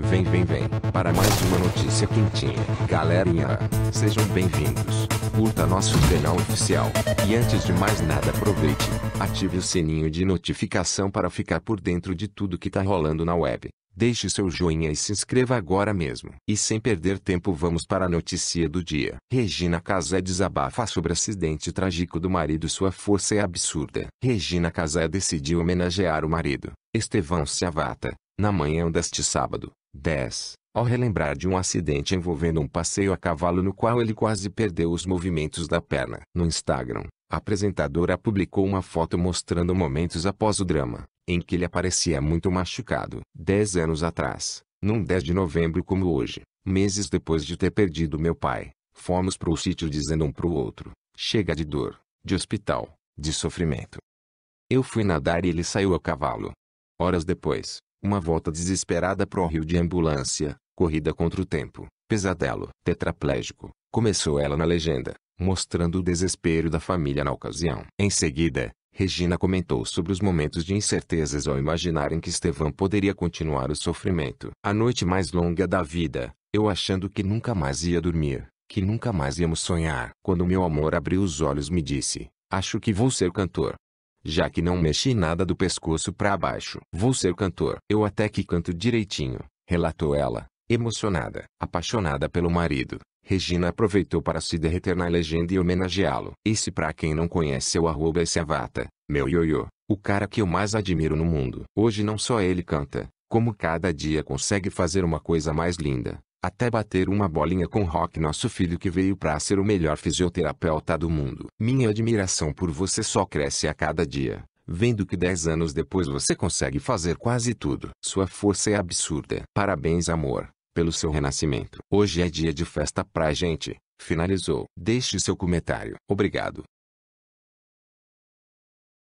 Vem, vem, vem, para mais uma notícia quentinha. Galerinha, sejam bem-vindos. Curta nosso canal oficial. E antes de mais nada, aproveite, ative o sininho de notificação para ficar por dentro de tudo que tá rolando na web. Deixe seu joinha e se inscreva agora mesmo. E sem perder tempo, vamos para a notícia do dia. Regina Casé desabafa sobre acidente trágico do marido. Sua força é absurda. Regina Casé decidiu homenagear o marido, Estevão Ciavata, na manhã deste sábado. 10. Ao relembrar de um acidente envolvendo um passeio a cavalo no qual ele quase perdeu os movimentos da perna. No Instagram, a apresentadora publicou uma foto mostrando momentos após o drama, em que ele aparecia muito machucado. Dez anos atrás, num 10 de novembro como hoje, meses depois de ter perdido meu pai, fomos para o sítio dizendo um para o outro, chega de dor, de hospital, de sofrimento. Eu fui nadar e ele saiu a cavalo. Horas depois, uma volta desesperada para o rio de ambulância, corrida contra o tempo, pesadelo, tetraplégico. Começou ela na legenda, mostrando o desespero da família na ocasião. Em seguida, Regina comentou sobre os momentos de incertezas ao imaginarem que Estevão poderia continuar o sofrimento. A noite mais longa da vida, eu achando que nunca mais ia dormir, que nunca mais íamos sonhar. Quando meu amor abriu os olhos me disse, acho que vou ser cantor já que não mexi nada do pescoço para baixo. Vou ser cantor. Eu até que canto direitinho, relatou ela, emocionada, apaixonada pelo marido. Regina aproveitou para se derreter na legenda e homenageá-lo. Esse para quem não conhece o arroba esse avata, é meu ioiô, o cara que eu mais admiro no mundo. Hoje não só ele canta, como cada dia consegue fazer uma coisa mais linda. Até bater uma bolinha com Rock nosso filho que veio para ser o melhor fisioterapeuta do mundo. Minha admiração por você só cresce a cada dia, vendo que 10 anos depois você consegue fazer quase tudo. Sua força é absurda. Parabéns amor, pelo seu renascimento. Hoje é dia de festa pra gente. Finalizou. Deixe seu comentário. Obrigado.